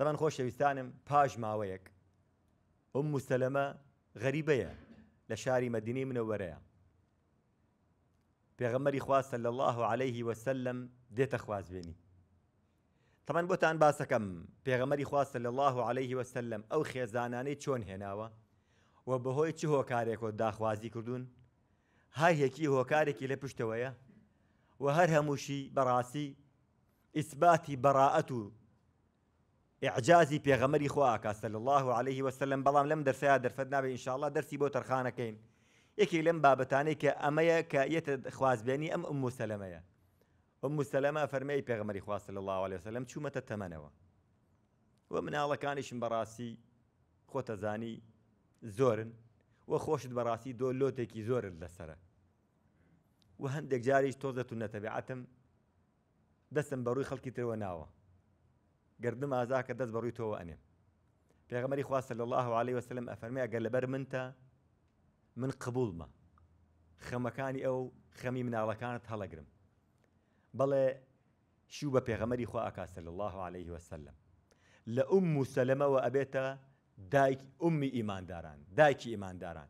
دەمان خۆشەویستانم پاش ماوەیەک ئەم مستەلەمە غەریبەیە لە شاری مەدینی منەوەرەیە پێغەمەری خواستە لە الله عليه وسلم دێتە خوازبێنی تەمان بۆتان باسەکەم پێغەمەری خواستە لە الله عليه وسلم ئەو خێزانانەی چۆن هێناوە و بەهۆی چ هۆکارێکۆ داخوازی کردوون هایەکی هۆکارێکی لە پشتەوەیە و هەر هەمووشی بەڕاستی ئیسباتی بەڕاعەت و عجازی پێغەمەری خواکە سل الله عليه وسلم بەڵام لەم دەرسەیە دەرفەت نابێ انشاءله دەرسی بۆ تەرخانەکەین یەکێک لەم بابەتانەی کە ئەمەیە کە یەتە خوازبێنی ئەم ئەم مسللمەیە ئەم مسللمە فەرمەی پێغەمەری خواست لە الله عليه وسلم چوومەتە تەمەنەوە و مناڵەکانیشم بەڕاستی خۆتەزانی زۆرن و خۆشت بەڕاستی دۆ لۆتێکی زۆرت لەسرە و هەندێک جاریش تۆزە و نەتەبیعتم دەستم بەڕووی خەڵکی ترەوە ناوە گردم ئازا کە دەست بەڕووی تۆوە ئەنێ پێغمەری خواستە لە الله عليه وسلم ئەفەرمی ئەگەر لەبەر منتە من قبولمە خەمەکانی ئەو خەمی مناڵەکانت هەڵەگرم بەڵێ شو بە پێغەمەری خوا ئاکاسە لە الله عليه وسلم لە ئوم وسلمەوە ئەبێتە دایک ئومی ئیمانداران دایکی ئیمانداران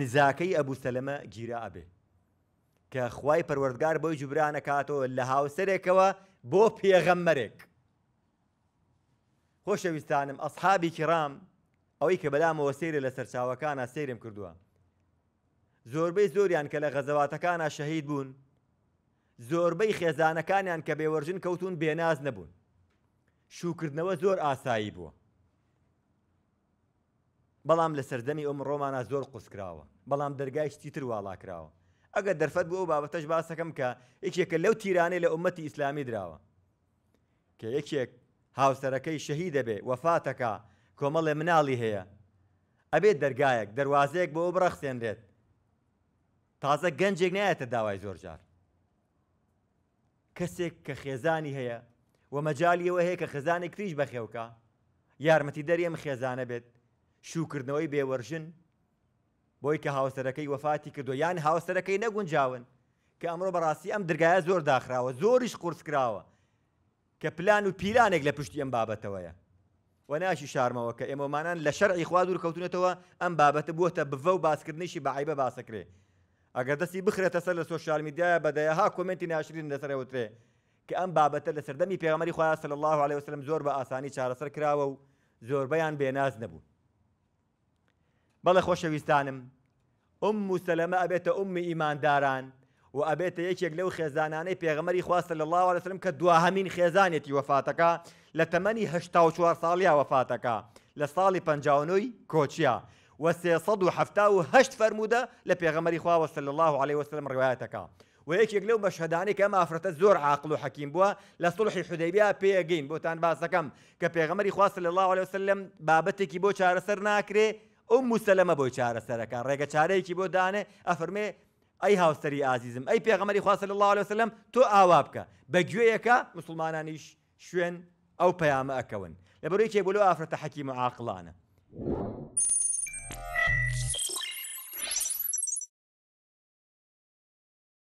نزاکەی ئەبوسەلەمە گیرا ئەبێ کە خوای پەروەردگار بۆی جوبرانە کاتەوە لە هاوسەرێکەوە بۆ پێغەممەرێک خۆشەویستانم ئەسحابی کرام ئەوەی کە بەلامەوە سێرە لە سەرچاوەکانە سێرم کردووە زۆربەی زۆریان کە لە غەزەواتەکانە شەهید بوون زۆربەی خێزانەکانیان کە بێوەرژن کەوتون بێناز نەبوون شوکردنەوە زۆر ئاسایی بووە بەڵام لە سەردەمی ئۆمڕۆمانە زۆر قوسکراوە بەڵام دەرگای شتی تر واڵاکراوە ئەگە دەرفەت بۆ بابەتەش باسەکەم کە یەکێکە لەو تیرانەی لە عومەتی ئیسلامی دراوە کە یەکێک هاوسەرەکەی شەهی دەبێ وەفاتەکە کۆمەڵێ مناڵی هەیە ئەبێت دەرگایەک دەواازەیەک بۆ بڕەخسێنرێت تازە گەنجێک نایەتە داوای زۆرجار کەسێک کە خێزانی هەیە و مەجاالیەوە هەیە کە خزانی کریش بەخێوکە یارمەتی دەریێم خێزانە بێت شوکردنەوەی بێوەرژن بۆی کە هاوسەرەکەی وەفاتی کردو یان هاوسەرەکەی نەگونجاون کە ئەمڕۆ بەڕاستی ئەم درگایە زۆر داخراوە زۆریش قرس کراوە کە پلان و پیرانێک لە پشتی ئەم بابەتەوەیە و ناشی شارمەوە کە ئێمەمانان لە شەرعی خوا دوور کەوتونێتەوە ئەم بابەتە بووە بڤە و باسکردنیشی بەعیبە باسەکرێ ئەگەر دەستی بخرێتە سەر لە سۆشال میدیایە بەدایەها کمنتی ناشرین لەسەرەوەترێ کە ئەم بابەتە لە سەردەمی پێغمەری خۆیان سەر الله عليه وسلم زۆر بە ئاسانی چارەسەر کراوە و زۆربەیان بێناز نەبوو بەڵێ خۆشەویستانم ئەم مسلەمە ئەبێتە ئەمی ئیمانداران و ئەبێتە یەکێک لەو خێزانانەی پێغمەری خواستە لە الله لەسرم کە دوهمین خێزانێتی وەفاتەکە لە تەمەنی هشتا و چوار ساڵیا وەفاتەکە لە ساڵی پنجاوی کۆچیا و سێسەد و هەفتا و هەشت فەرموودە لە پێغەمەری خواوە سل الله عليه وسلم ڕوایەتەکە. و یەکێک لەو بەشهدانی کە ئەمافرەتە زۆر عقل و حەکیم بووە لە سڵحی حودەیبیا پێگەین بۆتان باسەکەم کە پێغەمەری خواست لە الله عليه وسلم بابەتێکی بۆ چارەسەر ناکرێ ئەو موسەلەمە بۆی چارەسەرەکە ڕێگە چارەیەکی بۆ دانێ ئەفرمێ ئەی هاوسری ئازیزم ئەی پێغەمەری خواست لە الله لەسلم تۆ ئاوا بکە بە گوێیەکە مسلمانانیش شوێن ئەو پەیامە ئەکەون لەبەرەی کێ بۆ لەو ئافرەتە حەکیم و عاقلانە.